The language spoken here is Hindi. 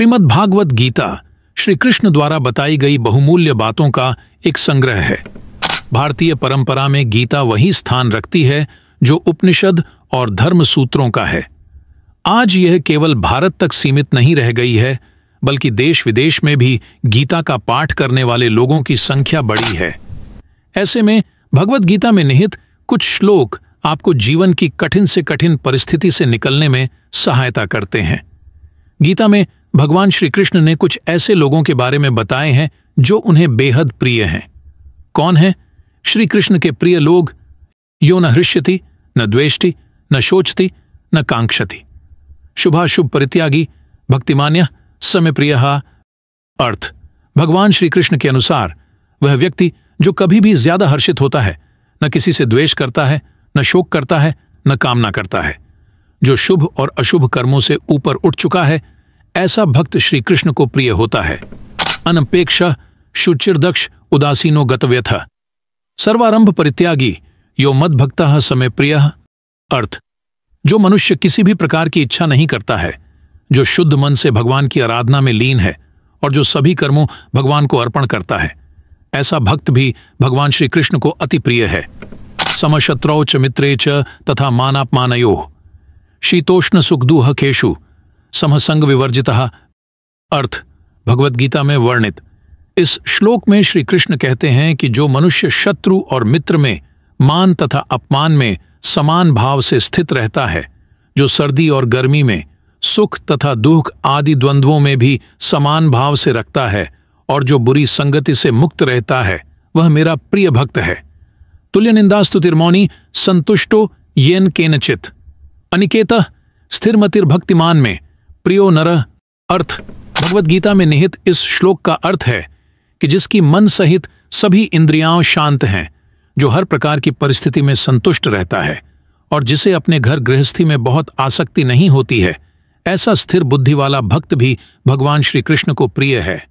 श्रीमद् भागवत गीता श्री कृष्ण द्वारा बताई गई बहुमूल्य बातों का एक संग्रह है भारतीय परंपरा में गीता वही स्थान रखती है जो उपनिषद और धर्म सूत्रों का है आज यह केवल भारत तक सीमित नहीं रह गई है बल्कि देश विदेश में भी गीता का पाठ करने वाले लोगों की संख्या बढ़ी है ऐसे में भगवत गीता में निहित कुछ श्लोक आपको जीवन की कठिन से कठिन परिस्थिति से निकलने में सहायता करते हैं गीता में भगवान श्री कृष्ण ने कुछ ऐसे लोगों के बारे में बताए हैं जो उन्हें बेहद प्रिय हैं कौन है श्री कृष्ण के प्रिय लोग यो न हृष्यति न द्वेष्टि न शोचति न कांक्षति शुभाशुभ परित्यागी भक्तिमान्य समय प्रिय अर्थ भगवान श्री कृष्ण के अनुसार वह व्यक्ति जो कभी भी ज्यादा हर्षित होता है न किसी से द्वेष करता है न शोक करता है न कामना करता है जो शुभ और अशुभ कर्मों से ऊपर उठ चुका है ऐसा भक्त श्री कृष्ण को प्रिय होता है अनपेक्षा दक्ष उदासीनो गतव्यथ सर्वारंभ परित्यागी यो मद भक्त समय प्रिय अर्थ जो मनुष्य किसी भी प्रकार की इच्छा नहीं करता है जो शुद्ध मन से भगवान की आराधना में लीन है और जो सभी कर्मों भगवान को अर्पण करता है ऐसा भक्त भी भगवान श्री कृष्ण को अति प्रिय है समशत्रौ च मित्रे च तथा मानापमान शीतोष्ण सुखदुह केशु समसंग विवर्जित अर्थ भगवदगीता में वर्णित इस श्लोक में श्री कृष्ण कहते हैं कि जो मनुष्य शत्रु और मित्र में मान तथा अपमान में समान भाव से स्थित रहता है जो सर्दी और गर्मी में सुख तथा दुख आदि द्वंद्वों में भी समान भाव से रखता है और जो बुरी संगति से मुक्त रहता है वह मेरा प्रिय भक्त है तुल्य निंदास्तु तिरमौनी संतुष्टो येन केनचित अनिकेत स्थिरमतिर भक्तिमान में प्रियो नर अर्थ भगवत गीता में निहित इस श्लोक का अर्थ है कि जिसकी मन सहित सभी इंद्रियां शांत हैं जो हर प्रकार की परिस्थिति में संतुष्ट रहता है और जिसे अपने घर गृहस्थी में बहुत आसक्ति नहीं होती है ऐसा स्थिर बुद्धि वाला भक्त भी भगवान श्री कृष्ण को प्रिय है